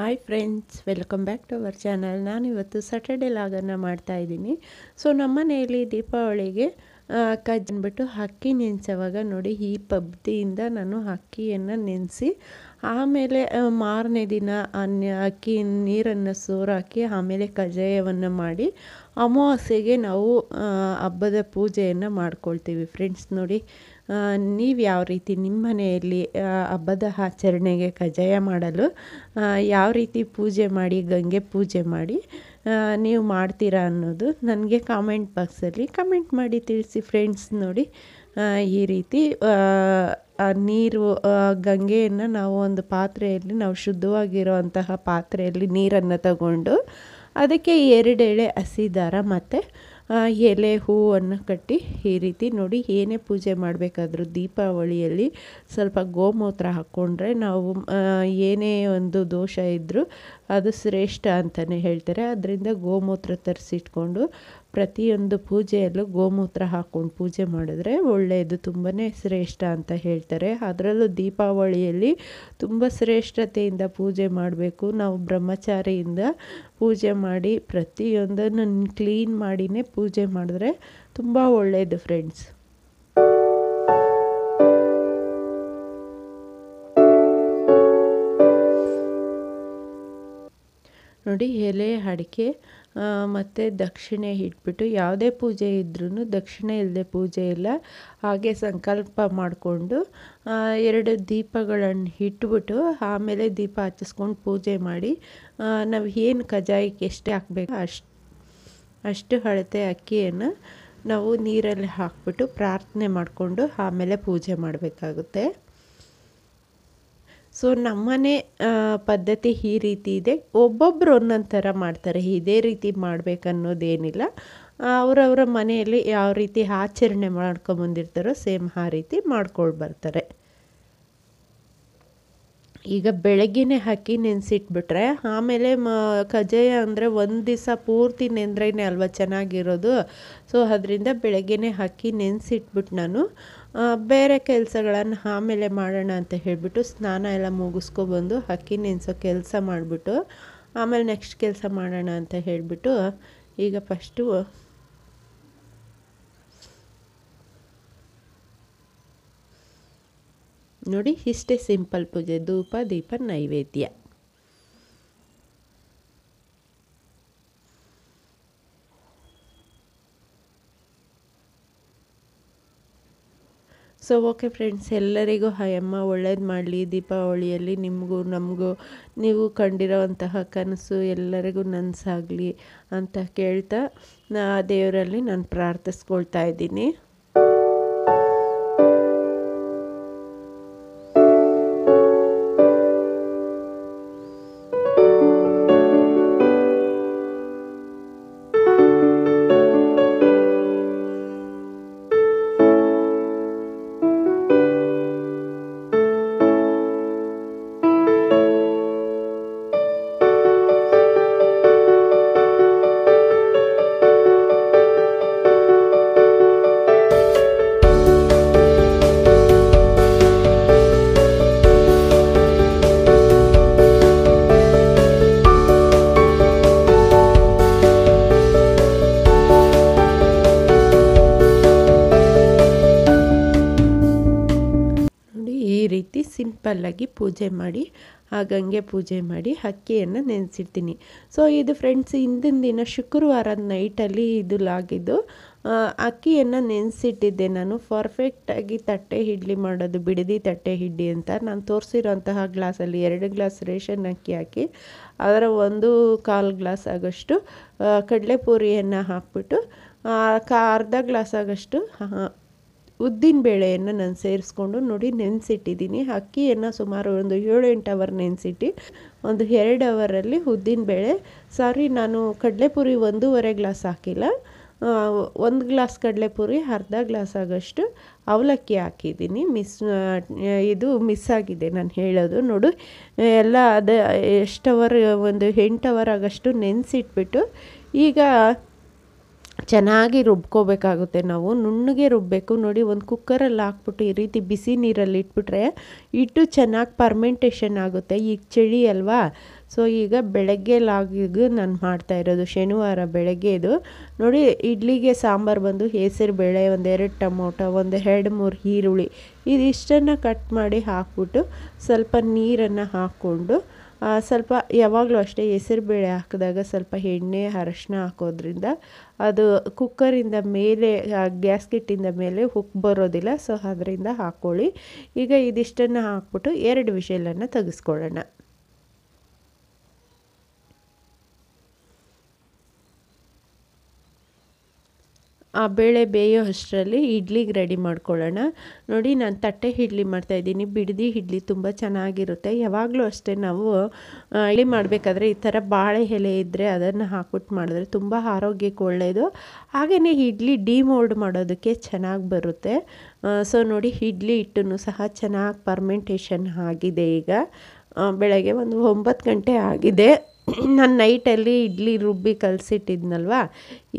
hi friends welcome back to our channel ನಾನಿವತ್ತು Saturday ಲಾಗನ್ನು ಮಾಡ್ತಾಯಿದ್ದೀನಿ ಸೊ ನಮ್ಮ ಮನೆಯಲ್ಲಿ ದೀಪಾವಳಿಗೆ ಕಜ್ಜಿಬಿಟ್ಟು ಅಕ್ಕಿ ನೆನೆಸುವಾಗ ನೋಡಿ ಈ ಪಬ್ದಿಯಿಂದ ನಾನು ಅಕ್ಕಿಯನ್ನು ನೆನೆಸಿ ಆಮೇಲೆ ಮಾರನೇ ದಿನ ಅಕ್ಕಿ ನೀರನ್ನು ಸೋರಾಕಿ ಆಮೇಲೆ ಕಜ್ಜಾಯವನ್ನು ಮಾಡಿ ಅಮಾವಾಸ್ಯೆಗೆ ನಾವು ಹಬ್ಬದ ಪೂಜೆಯನ್ನು ಮಾಡ್ಕೊಳ್ತೀವಿ ಫ್ರೆಂಡ್ಸ್ ನೋಡಿ ನೀವು ಯಾವ ರೀತಿ ನಿಮ್ಮ ಮನೆಯಲ್ಲಿ ಹಬ್ಬದ ಆಚರಣೆಗೆ ಕಜ್ಜಾಯ ಮಾಡಲು ಯಾವ ರೀತಿ ಪೂಜೆ ಮಾಡಿ ಗಂಗೆ ಪೂಜೆ ಮಾಡಿ ನೀವು ಮಾಡ್ತೀರಾ ಅನ್ನೋದು ನನಗೆ ಕಾಮೆಂಟ್ ಬಾಕ್ಸಲ್ಲಿ ಕಮೆಂಟ್ ಮಾಡಿ ತಿಳಿಸಿ ಫ್ರೆಂಡ್ಸ್ ನೋಡಿ ಈ ರೀತಿ ನೀರು ಗಂಗೆಯನ್ನು ನಾವು ಒಂದು ಪಾತ್ರೆಯಲ್ಲಿ ನಾವು ಶುದ್ಧವಾಗಿರುವಂತಹ ಪಾತ್ರೆಯಲ್ಲಿ ನೀರನ್ನು ತಗೊಂಡು ಅದಕ್ಕೆ ಎರಡೆಳೆ ಹಸಿ ದಾರ ಮತ್ತು ಎಲೆ ಹೂವನ್ನು ಕಟ್ಟಿ ಈ ರೀತಿ ನೋಡಿ ಏನೇ ಪೂಜೆ ಮಾಡಬೇಕಾದ್ರೂ ದೀಪಾವಳಿಯಲ್ಲಿ ಸ್ವಲ್ಪ ಗೋಮೂತ್ರ ಹಾಕ್ಕೊಂಡ್ರೆ ನಾವು ಏನೇ ಒಂದು ದೋಷ ಇದ್ದರೂ ಅದು ಶ್ರೇಷ್ಠ ಅಂತಲೇ ಹೇಳ್ತಾರೆ ಅದರಿಂದ ಗೋಮೂತ್ರ ತರಿಸಿಟ್ಕೊಂಡು ಪ್ರತಿಯೊಂದು ಪೂಜೆಯಲ್ಲೂ ಗೋಮೂತ್ರ ಹಾಕ್ಕೊಂಡು ಪೂಜೆ ಮಾಡಿದ್ರೆ ಒಳ್ಳೆಯದು ತುಂಬಾ ಶ್ರೇಷ್ಠ ಅಂತ ಹೇಳ್ತಾರೆ ಅದರಲ್ಲೂ ದೀಪಾವಳಿಯಲ್ಲಿ ತುಂಬ ಶ್ರೇಷ್ಠತೆಯಿಂದ ಪೂಜೆ ಮಾಡಬೇಕು ನಾವು ಬ್ರಹ್ಮಚಾರಿಯಿಂದ ಪೂಜೆ ಮಾಡಿ ಪ್ರತಿಯೊಂದನ್ನು ಕ್ಲೀನ್ ಮಾಡಿನೇ ಪೂಜೆ ಮಾಡಿದ್ರೆ ತುಂಬ ಒಳ್ಳೆಯದು ಫ್ರೆಂಡ್ಸ್ ನೋಡಿ ಎಲೆ ಅಡಿಕೆ ಮತ್ತು ದಕ್ಷಿಣೆ ಇಟ್ಬಿಟ್ಟು ಯಾವುದೇ ಪೂಜೆ ಇದ್ರೂ ದಕ್ಷಿಣೆ ಇಲ್ಲದೆ ಪೂಜೆ ಇಲ್ಲ ಹಾಗೆ ಸಂಕಲ್ಪ ಮಾಡಿಕೊಂಡು ಎರಡು ದೀಪಗಳನ್ನು ಇಟ್ಬಿಟ್ಟು ಆಮೇಲೆ ದೀಪ ಹಚ್ಚಿಸ್ಕೊಂಡು ಪೂಜೆ ಮಾಡಿ ನಾವು ಏನು ಕಜಾಯಕ್ಕೆ ಎಷ್ಟೇ ಹಾಕ್ಬೇಕು ಅಷ್ಟು ಅಷ್ಟು ಹಳತೆ ಅಕ್ಕಿಯನ್ನು ನಾವು ನೀರಲ್ಲಿ ಹಾಕಿಬಿಟ್ಟು ಪ್ರಾರ್ಥನೆ ಮಾಡಿಕೊಂಡು ಆಮೇಲೆ ಪೂಜೆ ಮಾಡಬೇಕಾಗುತ್ತೆ ಸೊ ನಮ್ಮನೆ ಪದ್ಧತಿ ಈ ರೀತಿ ಇದೆ ಒಬ್ಬೊಬ್ಬರು ಒಂದೊಂದು ಥರ ಮಾಡ್ತಾರೆ ಇದೇ ರೀತಿ ಮಾಡಬೇಕನ್ನೋದೇನಿಲ್ಲ ಅವರವರ ಮನೆಯಲ್ಲಿ ಯಾವ ರೀತಿ ಆಚರಣೆ ಮಾಡ್ಕೊಂಬಂದಿರ್ತಾರೋ ಸೇಮ್ ಆ ರೀತಿ ಮಾಡ್ಕೊಂಡು ಬರ್ತಾರೆ ಈಗ ಬೆಳಗ್ಗೆನೆ ಹಾಕಿ ನೆನೆಸಿಟ್ಬಿಟ್ರೆ ಆಮೇಲೆ ಮ ಕಜ್ಜಾಯ ಅಂದರೆ ಒಂದು ದಿವಸ ಪೂರ್ತಿ ನೆಂದ್ರೇನೆ ಅಲ್ವಾ ಚೆನ್ನಾಗಿರೋದು ಸೊ ಅದರಿಂದ ಬೆಳಗ್ಗೆನೆ ಹಾಕಿ ನೆನೆಸಿಟ್ಬಿಟ್ಟು ನಾನು ಬೇರೆ ಕೆಲಸಗಳನ್ನು ಆಮೇಲೆ ಮಾಡೋಣ ಅಂತ ಹೇಳಿಬಿಟ್ಟು ಸ್ನಾನ ಎಲ್ಲ ಮುಗಿಸ್ಕೊಬಂದು ಅಕ್ಕಿ ನೆನೆಸೋ ಕೆಲಸ ಮಾಡಿಬಿಟ್ಟು ಆಮೇಲೆ ನೆಕ್ಸ್ಟ್ ಕೆಲಸ ಮಾಡೋಣ ಅಂತ ಹೇಳಿಬಿಟ್ಟು ಈಗ ಫಸ್ಟು ನೋಡಿ ಇಷ್ಟೇ ಸಿಂಪಲ್ ಪೂಜೆ ಧೂಪ ದೀಪ ನೈವೇದ್ಯ ಸೊ ಓಕೆ ಫ್ರೆಂಡ್ಸ್ ಎಲ್ಲರಿಗೂ ಹಾಯಮ್ಮ ಒಳ್ಳೇದು ಮಾಡಲಿ ದೀಪಾವಳಿಯಲ್ಲಿ ನಿಮಗೂ ನಮಗೂ ನೀವು ಕಂಡಿರೋವಂತಹ ಕನಸು ಎಲ್ಲರಿಗೂ ನನಸಾಗಲಿ ಅಂತ ಕೇಳ್ತಾ ನಾ ದೇವರಲ್ಲಿ ನಾನು ಪ್ರಾರ್ಥಿಸ್ಕೊಳ್ತಾ ಇದ್ದೀನಿ ಸಿಂಪಲ್ಲಾಗಿ ಪೂಜೆ ಮಾಡಿ ಹಾಗಂಗೆ ಪೂಜೆ ಮಾಡಿ ಅಕ್ಕಿಯನ್ನು ನೆನೆಸಿಡ್ತೀನಿ ಸೊ ಇದು ಫ್ರೆಂಡ್ಸ್ ಹಿಂದಿನ ದಿನ ಶುಕ್ರವಾರ ನೈಟಲ್ಲಿ ಇದು ಲಾಗಿದ್ದು ಅಕ್ಕಿಯನ್ನು ನೆನೆಸಿಟ್ಟಿದ್ದೆ ನಾನು ಪರ್ಫೆಕ್ಟಾಗಿ ತಟ್ಟೆ ಇಡ್ಲಿ ಮಾಡೋದು ಬಿಡದಿ ತಟ್ಟೆ ಇಡ್ಲಿ ಅಂತ ನಾನು ತೋರಿಸಿರೋಂತಹ ಗ್ಲಾಸಲ್ಲಿ ಎರಡು ಗ್ಲಾಸ್ ರೇಷನ್ ಅಕ್ಕಿ ಹಾಕಿ ಅದರ ಒಂದು ಕಾಲು ಗ್ಲಾಸ್ ಆಗೋಷ್ಟು ಕಡಲೆಪುರಿಯನ್ನು ಹಾಕ್ಬಿಟ್ಟು ಕಾ ಅರ್ಧ ಗ್ಲಾಸ್ ಆಗೋಷ್ಟು ಉದ್ದಿನಬೇಳೆಯನ್ನು ನಾನು ಸೇರಿಸ್ಕೊಂಡು ನೋಡಿ ನೆನೆಸಿಟ್ಟಿದ್ದೀನಿ ಅಕ್ಕಿಯನ್ನು ಸುಮಾರು ಒಂದು ಏಳು ಎಂಟು ಅವರ್ ನೆನೆಸಿಟ್ಟು ಒಂದು ಎರಡು ಅವರಲ್ಲಿ ಉದ್ದಿನಬೇಳೆ ಸಾರಿ ನಾನು ಕಡಲೆಪುರಿ ಒಂದೂವರೆ ಗ್ಲಾಸ್ ಹಾಕಿಲ್ಲ ಒಂದು ಗ್ಲಾಸ್ ಕಡಲೆಪುರಿ ಅರ್ಧ ಗ್ಲಾಸ್ ಆಗೋಷ್ಟು ಅವಲಕ್ಕಿ ಹಾಕಿದ್ದೀನಿ ಮಿಸ್ ಇದು ಮಿಸ್ ಆಗಿದೆ ನಾನು ಹೇಳೋದು ನೋಡು ಎಲ್ಲ ಅದು ಎಷ್ಟು ಅವರ್ ಒಂದು ಎಂಟು ಅವರ್ ಆಗೋಷ್ಟು ನೆನೆಸಿಟ್ಬಿಟ್ಟು ಈಗ ಚೆನ್ನಾಗಿ ರುಬ್ಕೋಬೇಕಾಗುತ್ತೆ ನಾವು ನುಣ್ಣಗೆ ರುಬ್ಬಬೇಕು ನೋಡಿ ಒಂದು ಕುಕ್ಕರಲ್ಲಿ ಹಾಕ್ಬಿಟ್ಟು ಈ ರೀತಿ ಬಿಸಿ ನೀರಲ್ಲಿ ಇಟ್ಬಿಟ್ರೆ ಇಟ್ಟು ಚೆನ್ನಾಗಿ ಪರ್ಮೆಂಟೇಷನ್ ಆಗುತ್ತೆ ಈಗ ಚಳಿ ಅಲ್ವಾ ಸೊ ಈಗ ಬೆಳಗ್ಗೆ ಲಾಗಿಗೆ ನಾನು ಮಾಡ್ತಾ ಇರೋದು ಶನಿವಾರ ಬೆಳಗ್ಗೆ ನೋಡಿ ಇಡ್ಲಿಗೆ ಸಾಂಬಾರು ಬಂದು ಹೆಸರು ಬೇಳೆ ಒಂದೆರಡು ಟೊಮೊಟೊ ಒಂದು ಎರಡು ಮೂರು ಈರುಳ್ಳಿ ಇದಿಷ್ಟನ್ನು ಕಟ್ ಮಾಡಿ ಹಾಕ್ಬಿಟ್ಟು ಸ್ವಲ್ಪ ನೀರನ್ನು ಹಾಕ್ಕೊಂಡು ಸ್ವಲ್ಪ ಯಾವಾಗಲೂ ಅಷ್ಟೇ ಹೆಸರುಬೇಳೆ ಬೇಳೆ ಹಾಕಿದಾಗ ಸ್ವಲ್ಪ ಎಣ್ಣೆ ಅರಶಿನ ಹಾಕೋದ್ರಿಂದ ಅದು ಕುಕ್ಕರಿಂದ ಮೇಲೆ ಗ್ಯಾಸ್ಕೆಟ್ಟಿಂದ ಮೇಲೆ ಹುಕ್ ಬರೋದಿಲ್ಲ ಸೊ ಅದರಿಂದ ಹಾಕ್ಕೊಳ್ಳಿ ಈಗ ಇದಿಷ್ಟನ್ನು ಹಾಕ್ಬಿಟ್ಟು ಎರಡು ವಿಷಲನ್ನು ತೆಗೆಸ್ಕೊಳ್ಳೋಣ ಆ ಬೇಳೆ ಬೇಯೋ ಅಷ್ಟರಲ್ಲಿ ಇಡ್ಲಿಗೆ ರೆಡಿ ಮಾಡ್ಕೊಳ್ಳೋಣ ನೋಡಿ ನಾನು ತಟ್ಟೆ ಇಡ್ಲಿ ಮಾಡ್ತಾಯಿದ್ದೀನಿ ಬಿಡದಿ ಇಡ್ಲಿ ತುಂಬ ಚೆನ್ನಾಗಿರುತ್ತೆ ಯಾವಾಗಲೂ ಅಷ್ಟೇ ನಾವು ಇಡ್ಲಿ ಮಾಡಬೇಕಾದ್ರೆ ಈ ಥರ ಬಾಳೆ ಎಲೆ ಇದ್ದರೆ ಅದನ್ನು ಹಾಕ್ಬಿಟ್ಟು ಮಾಡಿದ್ರೆ ತುಂಬ ಆರೋಗ್ಯಕ್ಕೆ ಒಳ್ಳೆಯದು ಹಾಗೆಯೇ ಇಡ್ಲಿ ಡಿಮೋಲ್ಡ್ ಮಾಡೋದಕ್ಕೆ ಚೆನ್ನಾಗಿ ಬರುತ್ತೆ ಸೊ ನೋಡಿ ಇಡ್ಲಿ ಹಿಟ್ಟನ್ನು ಸಹ ಚೆನ್ನಾಗಿ ಪರ್ಮೆಂಟೇಷನ್ ಆಗಿದೆ ಈಗ ಬೆಳಗ್ಗೆ ಒಂದು ಒಂಬತ್ತು ಗಂಟೆ ಆಗಿದೆ ನಾನು ನೈಟಲ್ಲಿ ಇಡ್ಲಿ ರುಬ್ಬಿ ಕಲಸಿಟ್ಟಿದ್ನಲ್ವ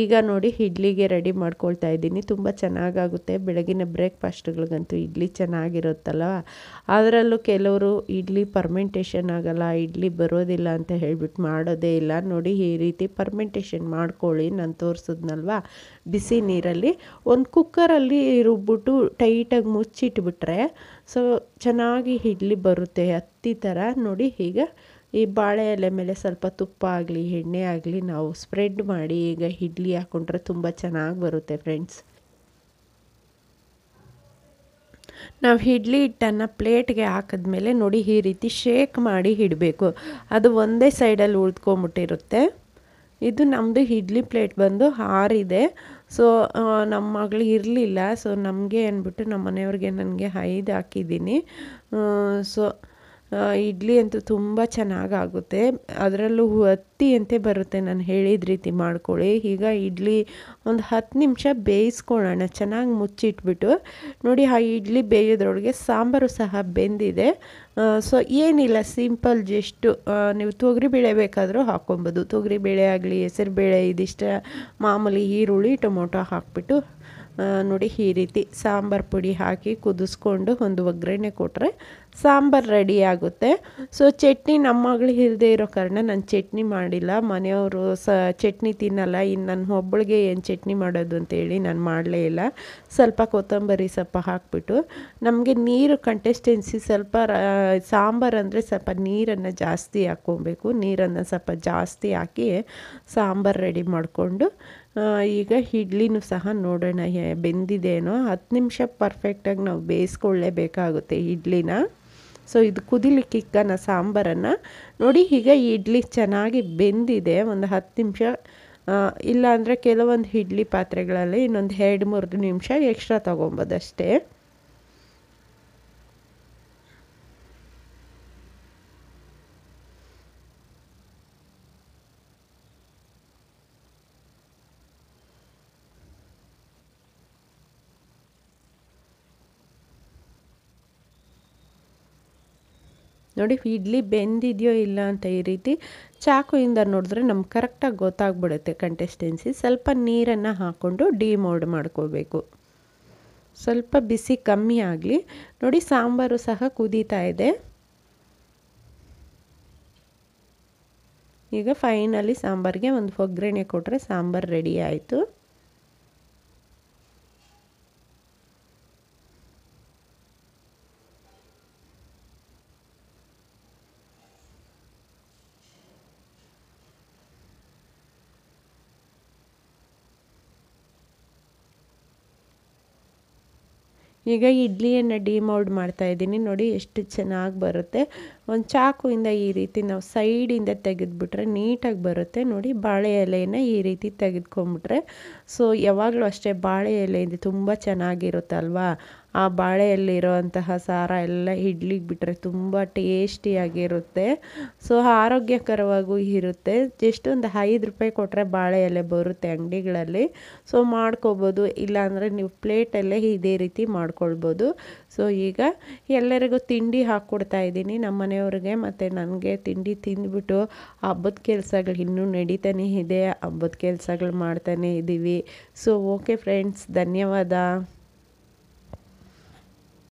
ಈಗ ನೋಡಿ ಇಡ್ಲಿಗೆ ರೆಡಿ ಮಾಡ್ಕೊಳ್ತಾ ಇದ್ದೀನಿ ತುಂಬ ಚೆನ್ನಾಗಾಗುತ್ತೆ ಬೆಳಗಿನ ಬ್ರೇಕ್ಫಾಸ್ಟ್ಗಳಿಗಂತೂ ಇಡ್ಲಿ ಚೆನ್ನಾಗಿರುತ್ತಲ್ವ ಅದರಲ್ಲೂ ಕೆಲವರು ಇಡ್ಲಿ ಪರ್ಮೆಂಟೇಷನ್ ಆಗಲ್ಲ ಇಡ್ಲಿ ಬರೋದಿಲ್ಲ ಅಂತ ಹೇಳ್ಬಿಟ್ಟು ಮಾಡೋದೇ ಇಲ್ಲ ನೋಡಿ ಈ ರೀತಿ ಪರ್ಮೆಂಟೇಷನ್ ಮಾಡ್ಕೊಳ್ಳಿ ನಾನು ತೋರಿಸಿದ್ನಲ್ವ ಬಿಸಿ ನೀರಲ್ಲಿ ಒಂದು ಕುಕ್ಕರಲ್ಲಿ ರುಬ್ಬಿಟ್ಟು ಟೈಟಾಗಿ ಮುಚ್ಚಿಟ್ಬಿಟ್ರೆ ಸೊ ಚೆನ್ನಾಗಿ ಇಡ್ಲಿ ಬರುತ್ತೆ ಹತ್ತಿ ಥರ ನೋಡಿ ಈಗ ಈ ಬಾಳೆ ಎಲೆ ಮೇಲೆ ಸ್ವಲ್ಪ ತುಪ್ಪ ಆಗಲಿ ಎಣ್ಣೆ ಆಗಲಿ ನಾವು ಸ್ಪ್ರೆಡ್ ಮಾಡಿ ಈಗ ಇಡ್ಲಿ ಹಾಕ್ಕೊಂಡ್ರೆ ತುಂಬ ಚೆನ್ನಾಗಿ ಬರುತ್ತೆ ಫ್ರೆಂಡ್ಸ್ ನಾವು ಇಡ್ಲಿ ಹಿಟ್ಟನ್ನು ಪ್ಲೇಟ್ಗೆ ಹಾಕಿದ್ಮೇಲೆ ನೋಡಿ ಈ ರೀತಿ ಶೇಕ್ ಮಾಡಿ ಇಡಬೇಕು ಅದು ಒಂದೇ ಸೈಡಲ್ಲಿ ಉಳಿದ್ಕೊಂಬಿಟ್ಟಿರುತ್ತೆ ಇದು ನಮ್ಮದು ಇಡ್ಲಿ ಪ್ಲೇಟ್ ಬಂದು ಆರಿದೆ ಸೊ ನಮ್ಮ ಮಗಳು ಇರಲಿಲ್ಲ ಸೊ ನಮಗೆ ಅಂದ್ಬಿಟ್ಟು ನಮ್ಮ ಮನೆಯವ್ರಿಗೆ ನನಗೆ ಐದು ಹಾಕಿದ್ದೀನಿ ಸೊ ಇಡ್ಲಿ ಅಂತೂ ತುಂಬ ಚೆನ್ನಾಗಾಗುತ್ತೆ ಅದರಲ್ಲೂ ಅಂತೆ ಬರುತ್ತೆ ನಾನು ಹೇಳಿದ ರೀತಿ ಮಾಡ್ಕೊಳ್ಳಿ ಈಗ ಇಡ್ಲಿ ಒಂದು ಹತ್ತು ನಿಮಿಷ ಬೇಯಿಸ್ಕೊಳ್ಳೋಣ ಚೆನ್ನಾಗಿ ಮುಚ್ಚಿಟ್ಬಿಟ್ಟು ನೋಡಿ ಆ ಇಡ್ಲಿ ಬೇಯೋದ್ರೊಳಗೆ ಸಾಂಬಾರು ಸಹ ಬೆಂದಿದೆ ಸೊ ಏನಿಲ್ಲ ಸಿಂಪಲ್ ಜಸ್ಟು ನೀವು ತೊಗರಿ ಬೇಳೆ ಬೇಕಾದರೂ ಹಾಕ್ಕೊಬೋದು ತೊಗರಿ ಬೇಳೆ ಆಗಲಿ ಹೆಸರು ಬೇಳೆ ಇದಿಷ್ಟ ಮಾಮೂಲಿ ಈರುಳ್ಳಿ ಟೊಮೊಟೊ ಹಾಕ್ಬಿಟ್ಟು ನೋಡಿ ಈ ರೀತಿ ಸಾಂಬಾರು ಪುಡಿ ಹಾಕಿ ಕುದಿಸ್ಕೊಂಡು ಒಂದು ಒಗ್ಗರಣೆ ಕೊಟ್ಟರೆ ಸಾಂಬಾರು ರೆಡಿ ಆಗುತ್ತೆ ಸೊ ಚಟ್ನಿ ನಮ್ಮ ಮಗಳು ಇಲ್ಲದೆ ಇರೋ ಕಾರಣ ನಾನು ಚಟ್ನಿ ಮಾಡಿ ಮಾಡಿಲ್ಲ ಮನೆಯವರು ಸ ಚಟ್ನಿ ತಿನ್ನಲ್ಲ ಇನ್ನು ನನ್ನ ಒಬ್ಬಳಿಗೆ ಏನು ಚಟ್ನಿ ಮಾಡೋದು ಅಂತೇಳಿ ನಾನು ಮಾಡಲೇ ಇಲ್ಲ ಸ್ವಲ್ಪ ಕೊತ್ತಂಬರಿ ಸ್ವಲ್ಪ ಹಾಕ್ಬಿಟ್ಟು ನಮಗೆ ನೀರು ಕಂಟೆಸ್ಟೆನ್ಸಿ ಸ್ವಲ್ಪ ಸಾಂಬಾರು ಅಂದರೆ ಸ್ವಲ್ಪ ನೀರನ್ನು ಜಾಸ್ತಿ ಹಾಕ್ಕೊಬೇಕು ನೀರನ್ನು ಸ್ವಲ್ಪ ಜಾಸ್ತಿ ಹಾಕಿ ಸಾಂಬಾರು ರೆಡಿ ಮಾಡಿಕೊಂಡು ಈಗ ಇಡ್ಲಿನೂ ಸಹ ನೋಡೋಣ ಬೆಂದಿದೇನೋ ಹತ್ತು ನಿಮಿಷ ಪರ್ಫೆಕ್ಟಾಗಿ ನಾವು ಬೇಯಿಸ್ಕೊಳ್ಳೇಬೇಕಾಗುತ್ತೆ ಇಡ್ಲಿನ ಸೊ ಇದು ಕುದಿಲಿಕ್ಕೆ ಇಕ್ಕನ ಸಾಂಬಾರನ್ನು ನೋಡಿ ಈಗ ಇಡ್ಲಿ ಚೆನ್ನಾಗಿ ಬೆಂದಿದೆ ಒಂದು ಹತ್ತು ನಿಮಿಷ ಇಲ್ಲಾಂದರೆ ಕೆಲವೊಂದು ಇಡ್ಲಿ ಪಾತ್ರೆಗಳಲ್ಲಿ ಇನ್ನೊಂದು ಎರಡು ಮೂರು ನಿಮಿಷ ಎಕ್ಸ್ಟ್ರಾ ತೊಗೊಬೋದು ಅಷ್ಟೇ ನೋಡಿ ಇಡ್ಲಿ ಬೆಂದಿದೆಯೋ ಇಲ್ಲ ಅಂತ ಈ ರೀತಿ ಚಾಕುವಿಂದ ನೋಡಿದ್ರೆ ನಮ್ಗೆ ಕರೆಕ್ಟಾಗಿ ಗೊತ್ತಾಗ್ಬಿಡುತ್ತೆ ಕಂಟೆಸ್ಟೆನ್ಸಿ ಸ್ವಲ್ಪ ನೀರನ್ನು ಹಾಕ್ಕೊಂಡು ಡಿಮೋಡ್ ಮಾಡ್ಕೋಬೇಕು ಸ್ವಲ್ಪ ಬಿಸಿ ಕಮ್ಮಿ ಆಗಲಿ ನೋಡಿ ಸಾಂಬಾರು ಸಹ ಕುದೀತಾ ಇದೆ ಈಗ ಫೈನಲಿ ಸಾಂಬಾರಿಗೆ ಒಂದು ಒಗ್ಗರಣೆ ಕೊಟ್ಟರೆ ಸಾಂಬಾರು ರೆಡಿ ಆಯಿತು ಈಗ ಇಡ್ಲಿಯನ್ನು ಮಾಡ್ತಾ ಇದ್ದೀನಿ ನೋಡಿ ಎಷ್ಟು ಚೆನ್ನಾಗಿ ಬರುತ್ತೆ ಒಂದು ಚಾಕುವಿಂದ ಈ ರೀತಿ ನಾವು ಸೈಡಿಂದ ತೆಗೆದುಬಿಟ್ರೆ ನೀಟಾಗಿ ಬರುತ್ತೆ ನೋಡಿ ಬಾಳೆ ಎಲೆಯನ್ನು ಈ ರೀತಿ ತೆಗೆದುಕೊಂಬಿಟ್ರೆ ಸೊ ಯಾವಾಗಲೂ ಅಷ್ಟೇ ಬಾಳೆ ಎಲೆಯಿಂದ ತುಂಬ ಚೆನ್ನಾಗಿರುತ್ತಲ್ವಾ ಆ ಬಾಳೆಯಲ್ಲಿರುವಂತಹ ಸಾರ ಎಲ್ಲ ಇಡ್ಲಿಗೆ ಬಿಟ್ಟರೆ ತುಂಬ ಟೇಸ್ಟಿಯಾಗಿರುತ್ತೆ ಸೊ ಆರೋಗ್ಯಕರವಾಗೂ ಇರುತ್ತೆ ಜಸ್ಟ್ ಒಂದು ಐದು ರೂಪಾಯಿ ಕೊಟ್ಟರೆ ಬಾಳೆ ಎಲೆ ಬರುತ್ತೆ ಅಂಗಡಿಗಳಲ್ಲಿ ಸೊ ಮಾಡ್ಕೋಬೋದು ಇಲ್ಲಾಂದರೆ ನೀವು ಪ್ಲೇಟಲ್ಲೇ ಇದೇ ರೀತಿ ಮಾಡ್ಕೊಳ್ಬೋದು ಸೊ ಈಗ ಎಲ್ಲರಿಗೂ ತಿಂಡಿ ಹಾಕ್ಕೊಡ್ತಾ ಇದ್ದೀನಿ ನಮ್ಮ ಮನೆಯವ್ರಿಗೆ ಮತ್ತು ನನಗೆ ತಿಂಡಿ ತಿಂದ್ಬಿಟ್ಟು ಹಬ್ಬದ ಕೆಲಸಗಳು ಇನ್ನೂ ನಡೀತಾನೆ ಇದೆ ಹಬ್ಬದ ಕೆಲಸಗಳು ಮಾಡ್ತಾನೆ ಇದ್ದೀವಿ ಸೊ ಓಕೆ ಫ್ರೆಂಡ್ಸ್ ಧನ್ಯವಾದ